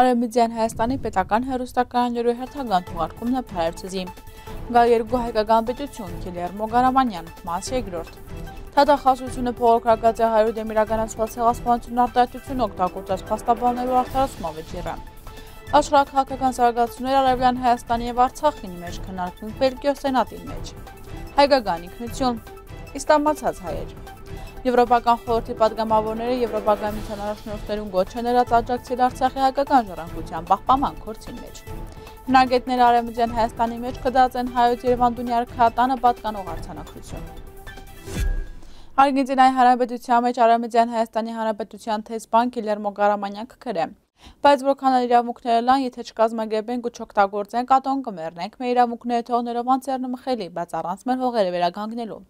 Արևմտյան Հայաստանի պետական հերոստականանյուրի հերթական թողարկումն է Փարերցզի։ Գա երկու հայկական պետություն՝ Քիլերմո Գարամանյան, մաս 2-րդ։ Թատախասությունը փողոքրակաց է հայրու դեմ իրականացված ցեղասպանությունն արտահայտություն օգտագործած փաստաբաններու արտարացումը վճիռը։ Աշխարհակահաղական զարգացումները Արևելյան Հայաստանի եւ Արցախին մեջ քննարկվում Բելգիա սենատին մեջ։ Հայկական ինքնություն։ Իսլամացած հայեր։ Եվրոպական խորհրդի падգամավորները Եվրոպական միջանառություններում գոչ են ելած աջակցել Արցախի հայկական ժառանգության պահպանման գործին մեջ։ Հնագետները Արևմտյան Հայաստանի մեջ կդած են հայոց Երևանդունի արքատանը պատկանող արցանակություն։ Արգենտինայի Հանրապետության մեջ Արևմտյան Հայաստանի Հանրապետության թեսբան Գիլերմո Գարամանյանը կգրե։ Բայց որքան իրավունքները լան, եթե չկազմակերպենք ու չօգտագործենք, ատոն կմեռնենք, մեր իրավունքները թողնելով անցերնը մխելի, բայց առանց մեր հողերը վերականգնելու։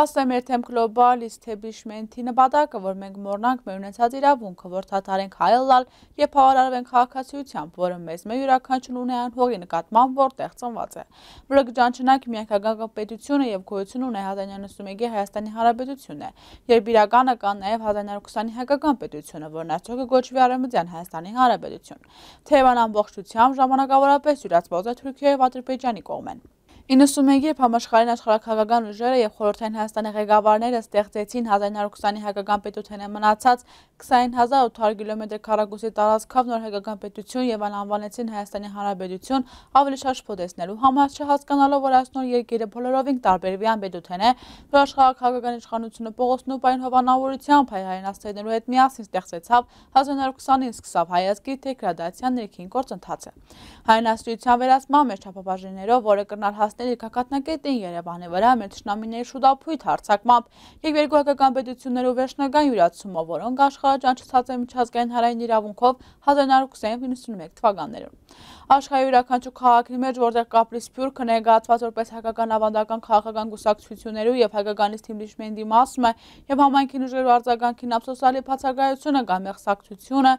Ասեմ էր թեմ գլոբալ իստեբլիշմենթի նպատակը, որ մենք մորնանք մեր ունեցած իրավունքը, որ թատարենք հայելլալ և հավարարվենք հաղաքացիությամբ, որը մեզ մեր յուրականչուն ունեան հողի նկատմամբ, որ տեղ ծնված է, որը գճանչնանք միակագական պետությունը և գոյություն ունե 1991-ի Հայաստանի Հանրապետությունը, երբ իրականը կան նաև 1920-ի հայկական պետությունը, որն արդյոք գոչվի Արևմտյան Հայաստանի Հանրապետություն։ Թեևան ամբողջությամբ ժամանակավորապես յուրացված է Թուրքիայի և Ադրբեջանի կողմեն։ 91 երբ համաշխարհային աշխարհակահաղական ուժերը եւ խորհրդային Հայաստանի ղեկավարները ստեղծեցին 1920-ի հայկական պետությունը մնացած 20800 կիլոմետր քառակուսի տարածքով նոր հայկական պետություն եւ անվանեցին Հայաստանի Հանրապետություն ավելի շարժ փոխեցնելու համար չհասկանալով որ այս նոր երկիրը բոլորովին տարբերվի անպետություն է նոր աշխարհակահաղական իշխանությունը փողոցնու պայն հովանավորությամբ հայ հայրենասերներու հետ միասին ստեղծեցավ 1920-ին սկսավ հայացքի թե գրադացիան ներքին գործընթացը հայրենասիրության վերացման մեջ չափաբաժիններով որը կրնար հասնել երեքակատնակետ էին Երևանի վրա մեր ճշնամիների շուտափույթ հարցակմամբ եւ երկու հակական պետություններով վերջնական յուրացումը, որոնք աշխարհաճանչացած են միջազգային հարային իրավունքով 1991 թվականներում։ Աշխարհի յուրաքանչյուր քաղաքի մեջ, որտեղ կապրի սփյուռքը ներգրավված որպես հակական ավանդական քաղաքական գուսակցություններու եւ հակականից թիմլիշմենտի մասում է եւ համայնքին ուժերու արձագանքին ափսոսալի բացակայությունը կամ եղսակցությունը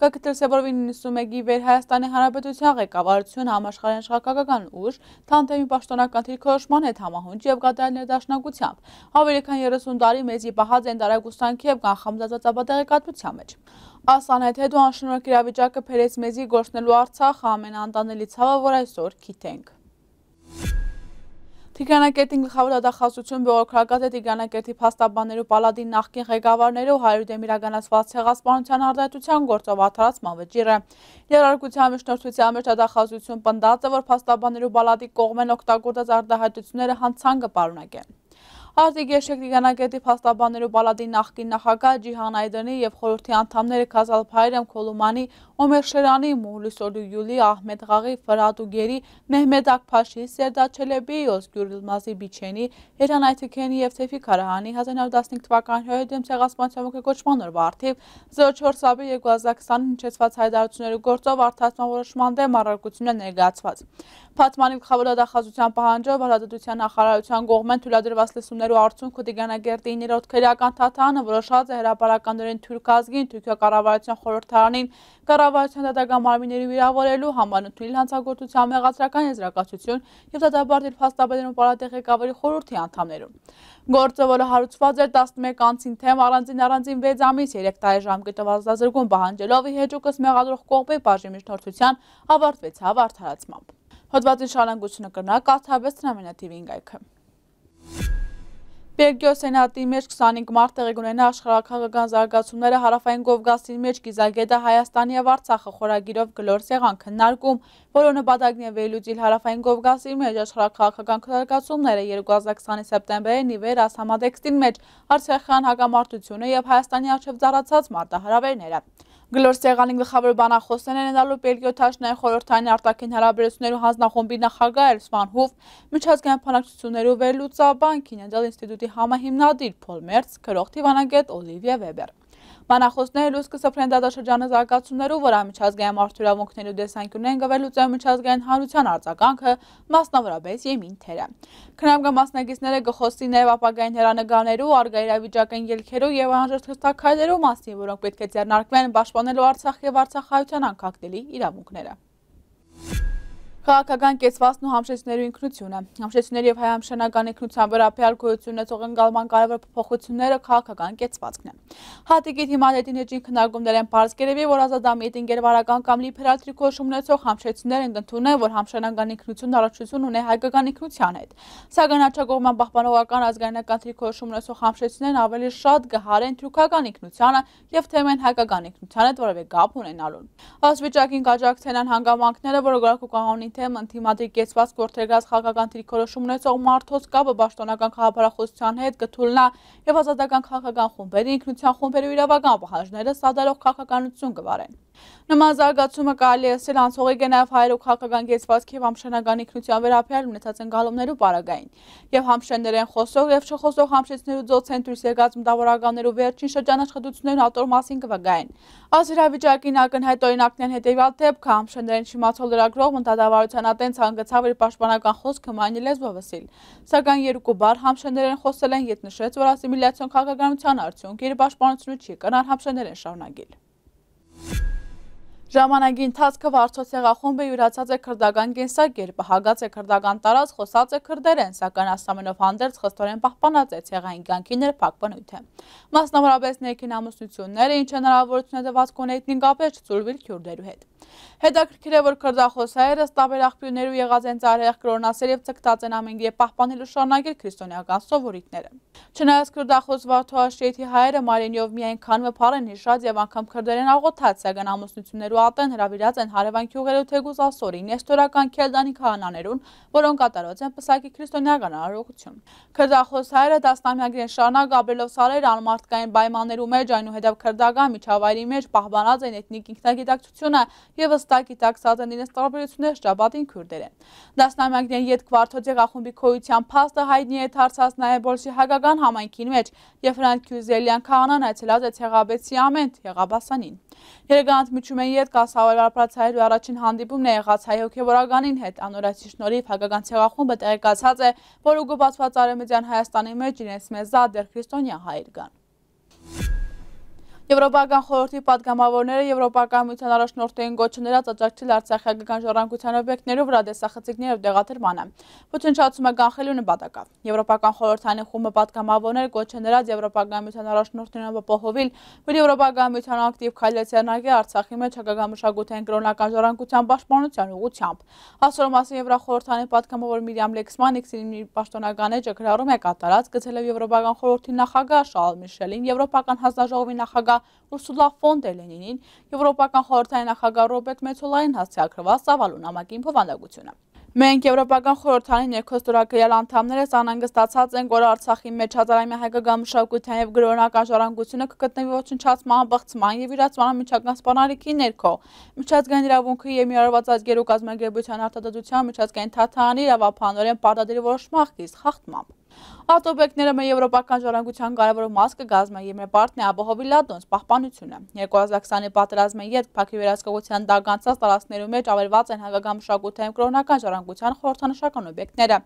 Կկտրսեվորվի 91-ի վեր Հայաստանի Հանրապետության ղեկավարություն համաշխարհային շղակական ուժ, թանդեմի պաշտոնական թիրքորոշման հետ համահունչ եւ գտարել ներդաշնակությամբ։ Ավելի քան 30 տարի մեզի պահած են դարակուսանքի եւ կանխամդածածաբա տեղեկատվության մեջ։ Ասան այդ հետո անշնորհ իրավիճակը փերեց մեզի գործնելու Արցախը ամենաանտանելի ցավը, որ այսօր քիթենք։ Տիգրանակերտի գլխավոր ադախասություն բյուրոկրակատ է Տիգրանակերտի փաստաբաններու պալադի նախկին ղեկավարներու 100 դեմ իրականացված ցեղասպանության արդարացության գործով արդարացման վճիռը։ Երարկության միջնորդության ամեջ ադախասություն պնդած է, որ փաստաբաններու պալադի կողմեն օգտագործած արդահայտությունները հանցանգը պարունակեն։ Արդիկ եշեք դիգանակետի պաստաբաներու բալադի նախկին նախակա ջիհան այդրնի և խորորդի անդամները կազալպայր եմ կոլումանի Օմեր Շերանի, Մուհլիսոլու Յուլի, Ահմեդ Ղաղի, Ֆրատուգերի, Մեհմեդ Ակփաշի, Սերդաչելեբի, Օսգյուր Իլմազի Բիչենի, Հերանայ Թիքենի եւ Թեֆի Քարահանի 1915 թվականի հյուրդեմ ցեղասպան ցամոքի կոչման օրվա արդիվ 04 ապրիլ 2020-ին հնչեցված հայտարարությունների գործով արտահայտման որոշման դեմ առարկությունը ներգրավված։ Փաթմանի գլխավոր դատախազության պահանջով Հանրապետության նախարարության կողմեն թույլատրված լսումներու արդյունք Քոդիգանագերտի 9-րդ քրեական թաթանը որոշած է հրապարականորեն թուրք ազգին, Թուրքիա կառավարության խորհրդարանին, կառավարության կառավարության դատական մարմինների վիրավորելու համանուտուլի հանցագործության մեղացրական եզրակացություն և դատաբարդիլ փաստաբերներում պարատեղ եկավերի խորորդի անդամներում։ Գործը, որը հարուցված էր 11 անցին թեմ առանձին առանձին 6 ամիս 3 տարի ժամկետով ազդազրկում պահանջելով իհեճուկս մեղադրող կողմի բաժի միջնորդության ավարտվեց հավարդարացմամբ։ Հոդվածի շարանգությունը կրնակ, արդհավես տրամենատիվ ինգայքը։ Բելգիո սենատի մեջ 25 մարդ տեղի ունենա աշխարհակաղական զարգացումները հարավային Գովգասի մեջ Գիզագետը Հայաստանի եւ Արցախը խորագիրով գլոր սեղան քննարկում, որը նպատակն է վերլուծիլ հարավային Գովգասի մեջ աշխարհակաղական զարգացումները 2020 սեպտեմբերին ի վեր ասամադեքստին մեջ Արցախյան հակամարտությունը եւ Հայաստանի արչեւ ծառացած մարտահրավերները։ Գլոր սեղանի գլխավոր բանախոսներ են ենալու պելգյոթաշնային խորորդային արտակին հարաբերություններու հանձնախումբի նախագահ էր Սվանհուվ, միջազգային փանակցություններու վերլուծաբան, Քինենդալ ինստիտուտի համահիմնադիր Փոլ Մերց, գրող Տիվանագետ Օլիվիա Վեբեր։ Մանախոսները լուսկը սփրեն դատաշրջանը զարգացումներով, որ ամիջազգային արդյուրավունքների դեսանկյունն են գվելուծել միջազգային հանրության արձագանքը մասնավորապես եմին թերը։ Քննարկման մասնագետները գխոսի նաև ապագային հերանեկարներու, արգա իրավիճակային ելքերու եւ անհրաժեշտ հստակ քայլերու մասին, որոնք պետք է ձեռնարկվեն պաշտպանելու Արցախ եւ Արցախայության անկախտելի իրավունքները։ Քաղաքական կեցվածն ու համշեցներու ինքնությունը։ Համշեցների եւ հայամշանական ինքնության վրա ապեալ գոյություն ունեցող ընկալման կարևոր փոփոխությունները քաղաքական կեցվածքն է։ Հատիկիտ հիմա դետին հեջին քննարկումներ են բարձ գերեւի, որ ազատամ միտինգեր վարական կամ լիբերալ տրիկոշում ունեցող համշեցներ են ընդունել, որ համշանական ինքնությունն առաջություն ունի հայկական ինքնության հետ։ Սակայն աճակողման պահպանողական ազգայնական տրիկոշում ունեցող համշեցներն ավելի շատ գհարեն թուրքական ինքնությանը եւ թեմեն հայկական ինքնության հետ որևէ կապ ունենալուն։ Ասվիճակին կաջակցեն հանգամանքները, որ գարկու կահանին թեմն թիմադրի կեցված գործերգած խաղական թիրքորոշում ունեցող մարդոց կապը պաշտոնական քաղաքապարախոսության հետ կթուլնա եւ ազատական քաղաքական խումբերի ինքնության խումբերի իրավական պահանջները սադարող քաղաքականություն կվարեն։ Նման զարգացումը կարելի է ասել անցողիկ է նաև հայերու քաղաքական կեցվածք եւ համշենական ինքնության վերաբերյալ ունեցած ընկալումներու պարագային։ Եվ համշեններեն խոսող եւ չխոսող համշեցներու ձոցեն դուրս եկած մտավորականներու վերջին շրջանաշխատություններն ատոր մասին կվգային։ Այս իրավիճակին ակնհայտ օրինակն են հետեւյալ դեպքը համշեններեն չիմացող լրագրող մտադավար Վարդանատենց հանգցավ իր պաշտպանական խոսքը մայնի լեզվով ասիլ։ Սակայն երկու բար համշեներեն խոսել են, ետ նշեց, որ ասիմիլյացիոն քաղաքականության արդյունք իր պաշտպանությունը չի, կնար համշեներեն շարունակիլ։ Ժամանակի ընթացքը վարցոց եղախումբը յուրացած է կրդական գենսակերպը, հագած է կրդական տարած, խոսած է կրդերեն, սական ասամենով հանդերց խստորեն պահպանած է ծեղային գանքի ներպակ բնույթը։ Մասնավորապես ներքին ամուսնությունները, ինչ է նրավորություն է դված կոնետնին կապես ծուլվիլ կյուրդերու հետ։ Հետաքրքիր է, որ կրդախոսայերը ստաբեր աղբյուրներու եղած են ծարհեղ կրոնասեր և ծգտած են ամենգ և պահպանելու շարնագեր քրիստոնյական սովորիքները։ Չնայած կրդախոս Վարդուաշեթի հայերը Մարենիով միայն քանվը պարեն հիշած և անգամ կրդերեն աղոթած սական ամուսնություններու պատվատեն հրավիրած են հարևան քյուղերը թեգուզ ասորի նեստորական քելդանի քահանաներուն, որոնք կատարված են պսակի քրիստոնեական արարողություն։ Քրդախոս հայրը տասնամյակներ են շարունակ ապրելով սարեր անմարդկային պայմաններու մեջ, այնուհետև քրդական միջավայրի մեջ պահպանած են էթնիկ ինքնագիտակցությունը եւ ըստակ գիտակցած են իրենց տարբերությունները շաբաթին քուրդերը։ Տասնամյակներն յետ քվարտոց եղախումբի քոյության փաստը հայտնի է դարձած նաեւ բոլշի հակական համայնքին մեջ եւ Ֆրանկ Քյուզելյան քահանան այցելած է ցեղաբեցի ամենտ Եղաբասանին։ Երեգանտ միջում են յետ հետ կասավել ապրած հայրու առաջին հանդիպումն է եղած հայ հոգևորականին հետ։ Անորացի շնորհիվ հակական ցեղախումբը տեղեկացած է, որ ուգոբացված արեմիդյան Հայաստանի մեջ իրենց մեզ զատ դեր քրիստոնյա հայր կան։ Եվրոպական խորհրդի падգամավորները Եվրոպական միության առաջնորդային գոչը ներած աջակցել Արցախյական ժառանգության օբյեկտների վրա տեսախցիկների դեղաթերմանը։ Ոչնչացում է կանխելու նպատակով։ Եվրոպական խորհրդանի խումբը падգամավորներ գոչը ներած Եվրոպական միության առաջնորդին ապահովիլ, որ Եվրոպական միության ակտիվ քայլեցերնակի Արցախի մեջ հակական մշակութային կրոնական ժառանգության պաշտպանության ուղղությամբ։ Հասար մասին Եվրախորհրդանի падգամավոր Միրիամ Լեքսման Իքսինի պաշտոնական էջը գրառում է կատարած գցելով Եվրոպական խորհրդի նախագահ Շարլ Միշելին, Եվրոպական հանձնաժողովի նախագահ Ուրսուլա ֆոն դեր Լենինին Եվրոպական խորհրդային նախագահ Ռոբերտ Մեծոլային հասցեակրված ցավալուն ամակին փոխանակությունը։ Մենք Եվրոպական խորհրդանի ներքո ստորագրյալ անդամներս անհանգստացած ենք, որ Արցախի մեջ հազարամյա հայկական մշակութային եւ գրոնական ժառանգությունը կգտնվի ոչնչացման, բղծման եւ իրացման միջազգային սպառնալիքի ներքո։ Միջազգային իրավունքի եւ միարված ազգերու կազմակերպության արտադրության միջազգային թաթարանի իրավապահանորեն պարտադրի որոշ մախքից խախտմամբ։ Արտոբեկները մեր եվրոպական ժառանգության կարևոր մաս կգազմեն եւ մեր պարտն է ապահովիլատոնց պահպանությունը։ 2020-ի պատերազմի յետ Փաքի վերահսկողության դագանցած տարածքներում մեջ ավերված են հայկական մշակութային կրոնական ժառանգության խորհրդանշական օբյեկտները։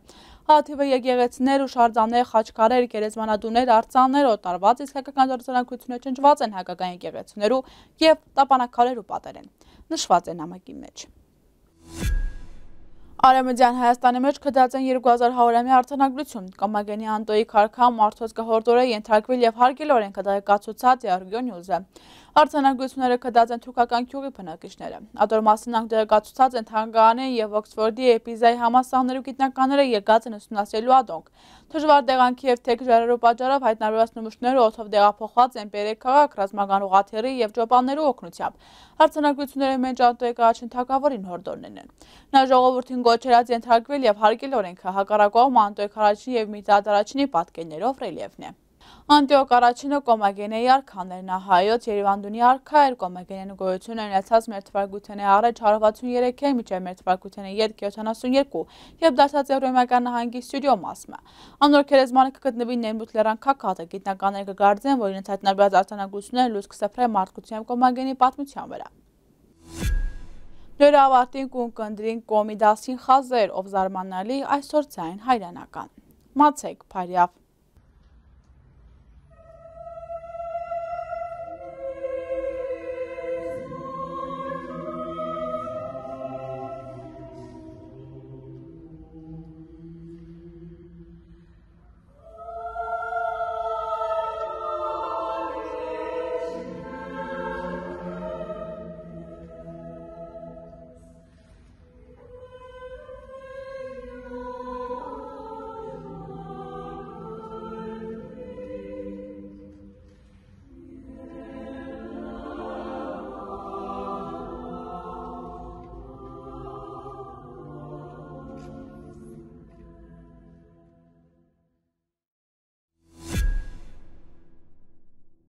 Հաթիվը եկեղեցիներ ու շարժաներ, խաչքարեր, գերեզմանատուններ, արձաններ օտարված իսկ հայկական ժառանգությունը ճնճված են հայկական եկեղեցիներու եւ տապանակարերու պատերեն։ Նշված է նամակի մեջ։ Արեմեդյան Հայաստանի մեջ կդած են 2100-ամի արդանագրություն, կամագենի անտոյի քարքա մարդոց կհորդորը ենթարգվել և հարգել օրենք դայեկացուցած է արգյոն յուզը։ Արձանագրությունները կդած են թուրկական կյուղի բնակիչները։ Ադորմասինանք դերակացուցած են թանգարանին և ոգսվորդի էպիզայի համասահներու գիտնականները երկած են ուսումնասելու ադոնք։ Թժվար դեղանքի և թեք ժարերու պատճարավ հայտնարված նմուշները ոտով դեղափոխված են բերեք կաղաք ռազմագան ուղաթերի և ճոպաններու օգնությամբ։ Հարցանակությունները մեջ անտոյկաչին թակավորին հորդորներն են։ Նա ժողովորդին գոչերած ենթարգվել և հարգել օրենքը հակարակող մանտոյք հարաչին և միտադարաչինի պատկերներով ռելիևն է։ Անտիոկ առաջինը կոմագենեի արքաներն է, հայոց երիվանդունի արքա էր, կոմագենեն գոյություն ունեցած մեր թվարգութեն է առաջ 163 է, միջև մեր թվարգութեն է 772, երբ դարձած Եվրոյմական նահանգի ստյուդիո մասմը։ Անոր կերեզմանը կգտնվի ներմուտ լերան կակատը, գիտնականները կգարձեն, որ ինենց այդ նարբյած արտանագությունները լուս կսպրե մարդկության կոմագենի պատմության վրա։ Դեր ավարտին կուն կնդրին կոմի դասին խազեր, ով զարմանալի այսօր ձայն հայրանական։ Մացեք, պարյավ։